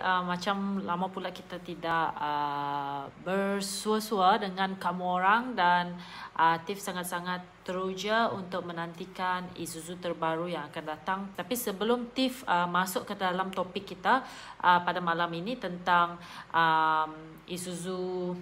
Uh, macam lama pula kita tidak uh, bersua-sua dengan kamu orang dan uh, ah, Tiff sangat-sangat teruja untuk menantikan Isuzu terbaru yang akan datang. Tapi sebelum Tiff uh, masuk ke dalam topik kita uh, pada malam ini tentang um, Isuzu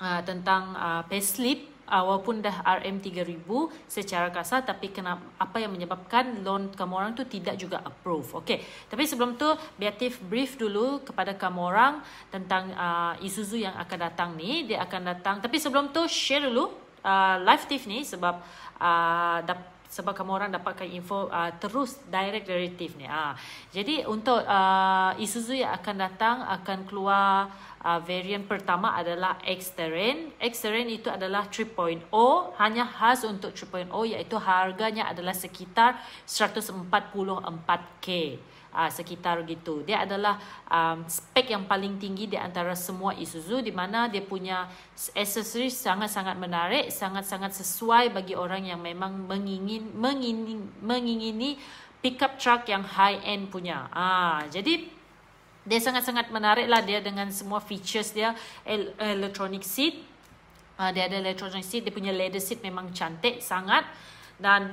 uh, tentang uh, payslip walaupun dah RM3,000 secara kasar tapi kenapa apa yang menyebabkan loan kamu orang tu tidak juga approve. Okay. Tapi sebelum tu, Beatif brief dulu kepada kamu orang tentang uh, Isuzu yang akan datang ni. Dia akan datang. Tapi sebelum tu, share dulu uh, live tip ni sebab uh, dapat sebab kamu orang dapatkan info uh, terus direct relative ni. Uh. Jadi untuk uh, Isuzu yang akan datang akan keluar uh, varian pertama adalah X-Terrain. X-Terrain itu adalah 3.0 hanya khas untuk 3.0 iaitu harganya adalah sekitar 144k uh, sekitar gitu. Dia adalah um, spek yang paling tinggi di antara semua Isuzu di mana dia punya aksesori sangat-sangat menarik, sangat-sangat sesuai bagi orang yang memang mengingin mengingin mengingini pickup truck yang high end punya. Ah, jadi dia sangat-sangat menarik lah dia dengan semua features dia electronic seat. Uh, dia ada electronic seat, dia punya leather seat memang cantik sangat dan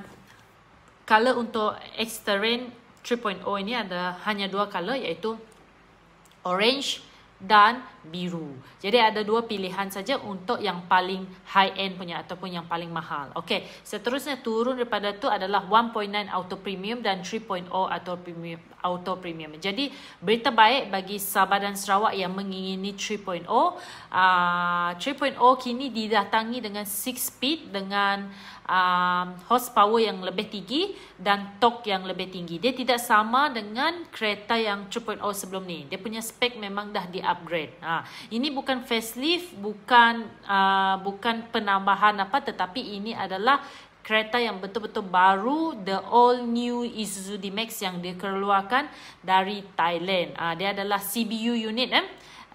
kalau untuk exterior 3.0 ini ada hanya dua color iaitu orange dan biru. Jadi ada dua pilihan saja untuk yang paling high end punya ataupun yang paling mahal. Okey, seterusnya turun daripada tu adalah 1.9 auto premium dan 3.0 auto premium auto premium. Jadi berita baik bagi Sabah dan Sarawak yang mengingini 3.0. Uh, 3.0 kini didatangi dengan 6 speed dengan um, ah, power yang lebih tinggi dan torque yang lebih tinggi. Dia tidak sama dengan kereta yang 3.0 sebelum ni. Dia punya spek memang dah di upgrade. Ha, ini bukan facelift, bukan uh, bukan penambahan apa, tetapi ini adalah kereta yang betul-betul baru, the all new Isuzu D-Max yang dikeluarkan dari Thailand. Ha, dia adalah CBU unit, eh?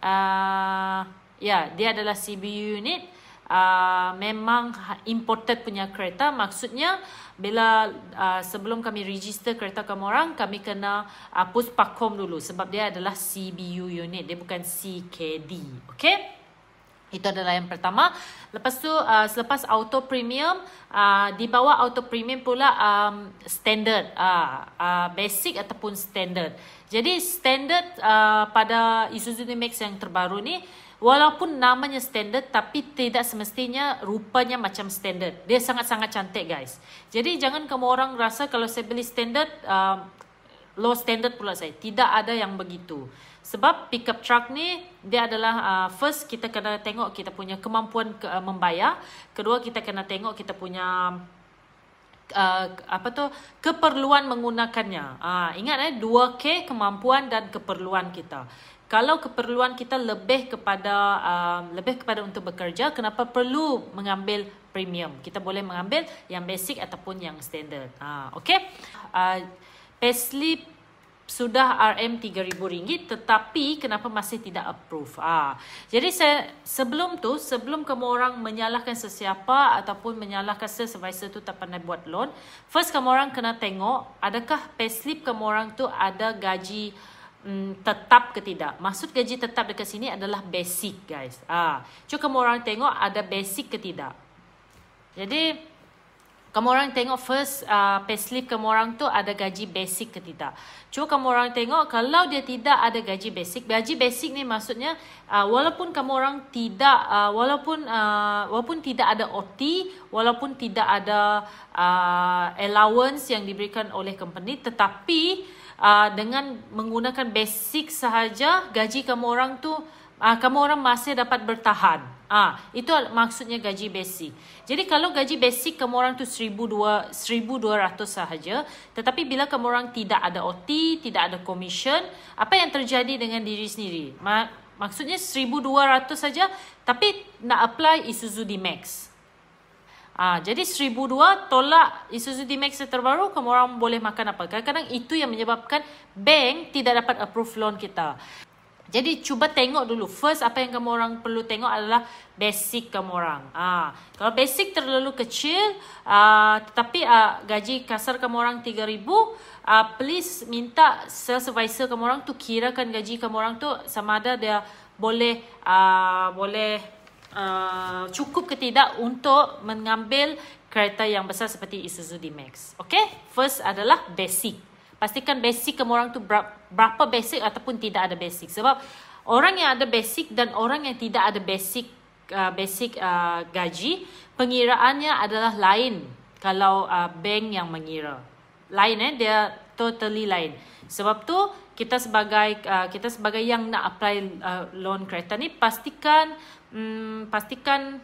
uh, ya, yeah, dia adalah CBU unit. Uh, uh, memang imported punya kereta maksudnya bila uh, sebelum kami register kereta kamu orang kami kena hapus uh, pakom dulu sebab dia adalah CBU unit dia bukan CKD okey itu adalah yang pertama. Lepas tu, uh, selepas auto premium, uh, di bawah auto premium pula um, standard, uh, uh, basic ataupun standard. Jadi standard uh, pada Isuzu D-Max yang terbaru ni, Walaupun namanya standard tapi tidak semestinya rupanya macam standard. Dia sangat-sangat cantik guys. Jadi jangan kamu orang rasa kalau saya beli standard, uh, low standard pula saya. Tidak ada yang begitu. Sebab pickup truck ni dia adalah uh, first kita kena tengok kita punya kemampuan ke, uh, membayar. Kedua kita kena tengok kita punya uh, apa tu keperluan menggunakannya. Uh, ingat eh 2K kemampuan dan keperluan kita kalau keperluan kita lebih kepada uh, lebih kepada untuk bekerja kenapa perlu mengambil premium kita boleh mengambil yang basic ataupun yang standard ha okey uh, payslip sudah RM3000 tetapi kenapa masih tidak approve ha. jadi saya sebelum tu sebelum kamu orang menyalahkan sesiapa ataupun menyalahkan sales advisor tu tak pandai buat loan first kamu orang kena tengok adakah payslip kamu orang tu ada gaji mm, tetap ke tidak. Maksud gaji tetap dekat sini adalah basic guys. Ah, cuma kamu orang tengok ada basic ke tidak. Jadi kamu orang tengok first uh, ah, payslip kamu orang tu ada gaji basic ke tidak. Cuma kamu orang tengok kalau dia tidak ada gaji basic. Gaji basic ni maksudnya uh, walaupun kamu orang tidak uh, walaupun uh, walaupun tidak ada OT, walaupun tidak ada uh, allowance yang diberikan oleh company tetapi Ah, dengan menggunakan basic sahaja gaji kamu orang tu uh, kamu orang masih dapat bertahan. Ah, itu maksudnya gaji basic. Jadi kalau gaji basic kamu orang tu 1200 1200 sahaja, tetapi bila kamu orang tidak ada OT, tidak ada commission, apa yang terjadi dengan diri sendiri? Mak maksudnya 1200 saja tapi nak apply Isuzu D-Max. Ah, ha, jadi 1002 tolak Isuzu D-Max yang terbaru, kamu orang boleh makan apa? Kadang-kadang itu yang menyebabkan bank tidak dapat approve loan kita. Jadi cuba tengok dulu. First apa yang kamu orang perlu tengok adalah basic kamu orang. ha, kalau basic terlalu kecil, ah, tetapi uh, gaji kasar kamu orang 3000, ah, please minta sales advisor kamu orang tu kirakan gaji kamu orang tu sama ada dia boleh uh, boleh uh, cukup ke tidak untuk mengambil kereta yang besar seperti Isuzu D-Max. Okay, first adalah basic. Pastikan basic kamu orang tu berapa basic ataupun tidak ada basic. Sebab orang yang ada basic dan orang yang tidak ada basic uh, basic uh, gaji, pengiraannya adalah lain kalau uh, bank yang mengira. Lain eh, dia totally lain. Sebab tu kita sebagai uh, kita sebagai yang nak apply uh, loan kereta ni pastikan um, pastikan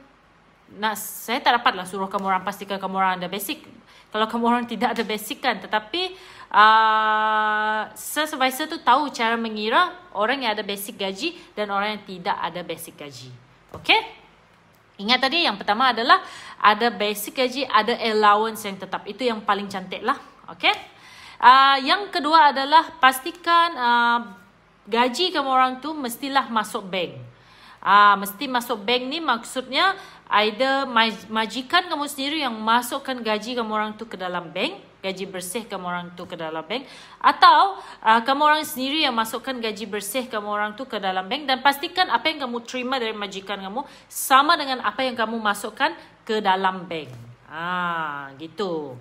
nak saya tak dapatlah suruh kamu orang pastikan kamu orang ada basic kalau kamu orang tidak ada basic kan tetapi uh, supervisor tu tahu cara mengira orang yang ada basic gaji dan orang yang tidak ada basic gaji okey Ingat tadi yang pertama adalah ada basic gaji, ada allowance yang tetap. Itu yang paling cantik lah. Okay? Uh, yang kedua adalah pastikan uh, gaji kamu orang tu mestilah masuk bank. Ah, uh, mesti masuk bank ni maksudnya either majikan kamu sendiri yang masukkan gaji kamu orang tu ke dalam bank, gaji bersih kamu orang tu ke dalam bank atau uh, kamu orang sendiri yang masukkan gaji bersih kamu orang tu ke dalam bank dan pastikan apa yang kamu terima dari majikan kamu sama dengan apa yang kamu masukkan ke dalam bank. Ah, gitu.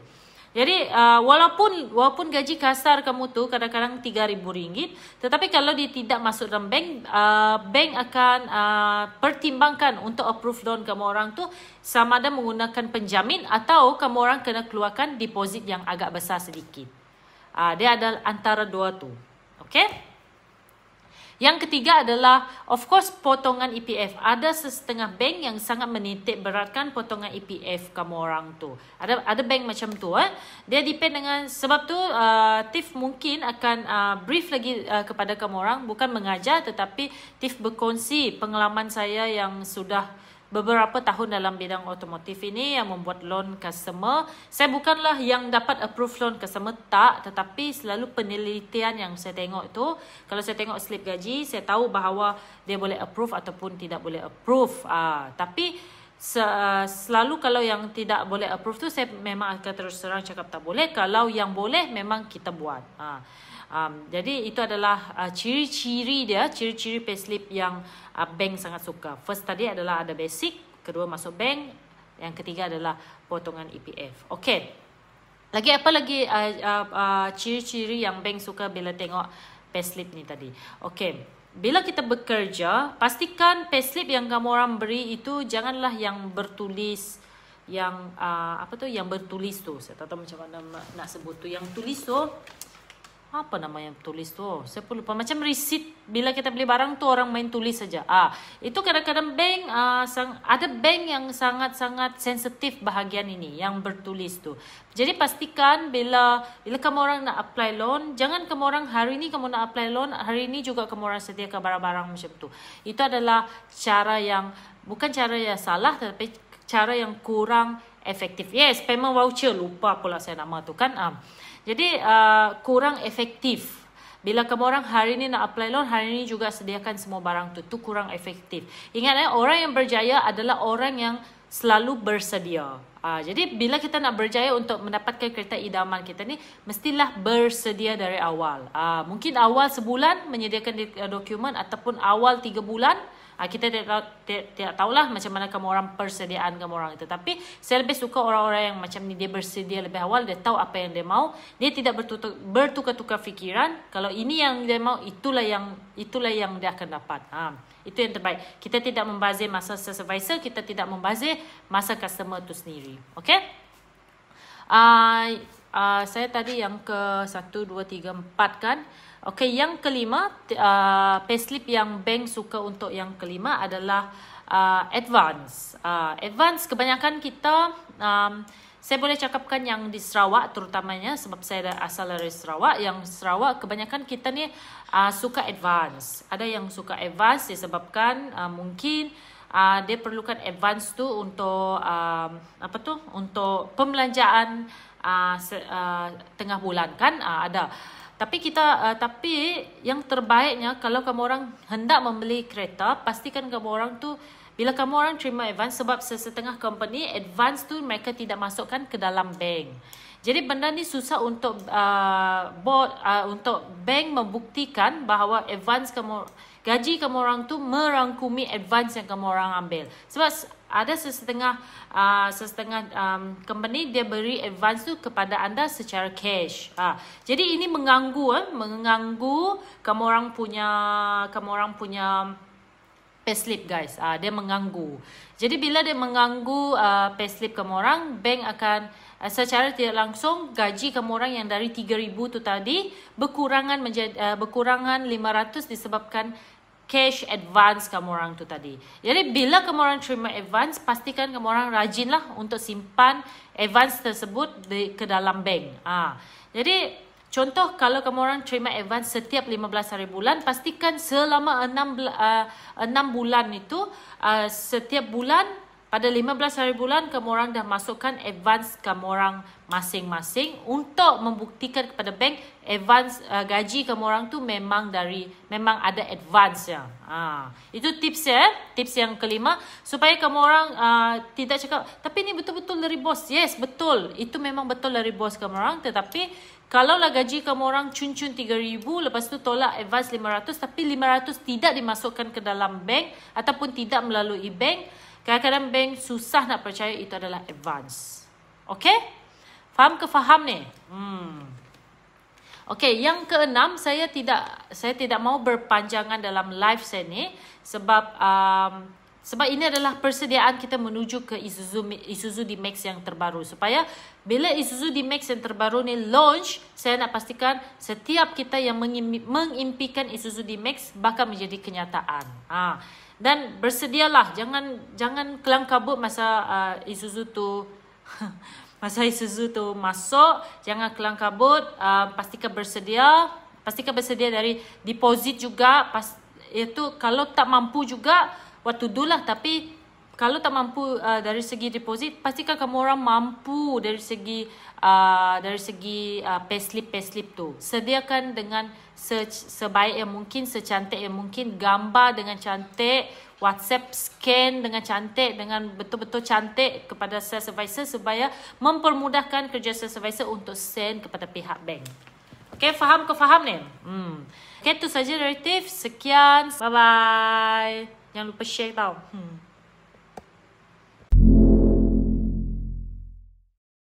Jadi uh, walaupun walaupun gaji kasar kamu tu kadang-kadang RM3,000 tetapi kalau dia tidak masuk dalam bank uh, bank akan uh, pertimbangkan untuk approve loan kamu orang tu sama ada menggunakan penjamin atau kamu orang kena keluarkan deposit yang agak besar sedikit. Uh, dia ada antara dua tu. Okay? Yang ketiga adalah of course potongan EPF. Ada setengah bank yang sangat menitik beratkan potongan EPF kamu orang tu. Ada ada bank macam tu eh. Dia depend dengan sebab tu uh, Tiff mungkin akan uh, brief lagi uh, kepada kamu orang bukan mengajar tetapi Tiff berkongsi pengalaman saya yang sudah uh, beberapa tahun dalam bidang otomotif ini yang membuat loan customer. Saya bukanlah yang dapat approve loan customer tak tetapi selalu penelitian yang saya tengok itu kalau saya tengok slip gaji saya tahu bahawa dia boleh approve ataupun tidak boleh approve. Ah, tapi se selalu kalau yang tidak boleh approve tu saya memang akan terus terang cakap tak boleh. Kalau yang boleh memang kita buat. Ah. Um, jadi itu adalah uh, ciri-ciri dia, ciri-ciri payslip yang uh, bank sangat suka. First tadi adalah ada basic, kedua masuk bank, yang ketiga adalah potongan EPF. Okay. Lagi apa lagi uh, uh, uh, ciri-ciri yang bank suka bila tengok payslip ni tadi. Okay. Bila kita bekerja, pastikan payslip yang kamu orang beri itu janganlah yang bertulis yang uh, apa tu yang bertulis tu. Saya tak tahu macam mana nak sebut tu yang tulis tu apa nama yang tulis tu? Saya pun lupa. Macam receipt bila kita beli barang tu orang main tulis saja. Ah, itu kadang-kadang bank ah, sang, ada bank yang sangat-sangat sensitif bahagian ini yang bertulis tu. Jadi pastikan bila bila kamu orang nak apply loan, jangan kamu orang hari ini kamu nak apply loan, hari ini juga kamu orang sediakan barang-barang macam tu. Itu adalah cara yang bukan cara yang salah tetapi cara yang kurang efektif. Yes, payment voucher lupa pula saya nama tu kan. Ah. Jadi uh, kurang efektif. Bila kamu orang hari ini nak apply loan, hari ini juga sediakan semua barang tu. Tu kurang efektif. Ingat eh, orang yang berjaya adalah orang yang selalu bersedia. Uh, jadi bila kita nak berjaya untuk mendapatkan kereta idaman kita ni, mestilah bersedia dari awal. Uh, mungkin awal sebulan menyediakan dokumen ataupun awal tiga bulan, Uh, kita tidak tahu, tidak, tidak tahulah macam mana kamu orang persediaan kamu orang itu. Tapi saya lebih suka orang-orang yang macam ni dia bersedia lebih awal, dia tahu apa yang dia mau. Dia tidak bertukar-tukar fikiran. Kalau ini yang dia mau, itulah yang itulah yang dia akan dapat. Uh, itu yang terbaik. Kita tidak membazir masa sales kita tidak membazir masa customer itu sendiri. Okay? Uh, ah, Uh, saya tadi yang ke satu dua tiga empat kan. Okey, yang kelima, uh, payslip yang bank suka untuk yang kelima adalah uh, advance. Uh, advance, kebanyakan kita, um, saya boleh cakapkan yang di Sarawak terutamanya sebab saya dah asal dari Sarawak. Yang Sarawak, kebanyakan kita ni uh, suka advance. Ada yang suka advance disebabkan uh, mungkin uh, dia perlukan advance tu untuk, um, apa tu, untuk pembelanjaan, Ah, se, uh, tengah bulan kan uh, ada. Tapi kita uh, tapi yang terbaiknya kalau kamu orang hendak membeli kereta pastikan kamu orang tu bila kamu orang terima advance sebab sesetengah company advance tu mereka tidak masukkan ke dalam bank. Jadi benda ni susah untuk uh, board, uh, untuk bank membuktikan bahawa advance kamu gaji kamu orang tu merangkumi advance yang kamu orang ambil. Sebab ada sesetengah uh, sesetengah um, company dia beri advance tu kepada anda secara cash. Ha. Jadi ini mengganggu eh? mengganggu kamu orang punya kamu orang punya payslip guys. Uh, dia mengganggu. Jadi bila dia mengganggu uh, payslip kamu orang, bank akan uh, secara tidak langsung gaji kamu orang yang dari 3000 tu tadi berkurangan menjadi uh, berkurangan 500 disebabkan cash advance kamu orang tu tadi. Jadi bila kamu orang terima advance, pastikan kamu orang rajinlah untuk simpan advance tersebut di, ke dalam bank. Ah. Uh. Jadi Contoh kalau kamu orang terima advance setiap 15 hari bulan pastikan selama 6 6 ah, bulan itu ah, setiap bulan pada 15 hari bulan kamu orang dah masukkan advance kamu orang masing-masing untuk membuktikan kepada bank advance ah, gaji kamu orang tu memang dari memang ada advance ya. Ha. itu tips ya, tips yang kelima supaya kamu orang uh, tidak cakap tapi ini betul-betul dari bos. Yes, betul. Itu memang betul dari bos kamu orang tetapi Kalaulah gaji kamu orang cun-cun RM3,000 lepas tu tolak advance RM500 tapi RM500 tidak dimasukkan ke dalam bank ataupun tidak melalui bank. Kadang-kadang bank susah nak percaya itu adalah advance. Okay? Faham ke faham ni? Hmm. Okay, yang keenam saya tidak saya tidak mau berpanjangan dalam live saya ni sebab um, sebab ini adalah persediaan kita menuju ke Isuzu Isuzu D-Max yang terbaru. Supaya bila Isuzu D-Max yang terbaru ni launch, saya nak pastikan setiap kita yang mengimpikan Isuzu D-Max bakal menjadi kenyataan. Ha. Dan bersedialah, jangan jangan kelam kabut masa uh, Isuzu tu masa Isuzu tu masuk, jangan kelam kabut, uh, pastikan bersedia, pastikan bersedia dari deposit juga, pas, itu kalau tak mampu juga, what to do lah tapi kalau tak mampu uh, dari segi deposit pastikan kamu orang mampu dari segi uh, dari segi uh, payslip payslip tu sediakan dengan se- sebaik yang mungkin secantik yang mungkin gambar dengan cantik WhatsApp scan dengan cantik dengan betul-betul cantik kepada sales advisor supaya mempermudahkan kerja sales advisor untuk send kepada pihak bank. Okay, faham ke faham ni? Hmm. Okay, tu saja relatif Sekian. Bye-bye. 让路被泄漏。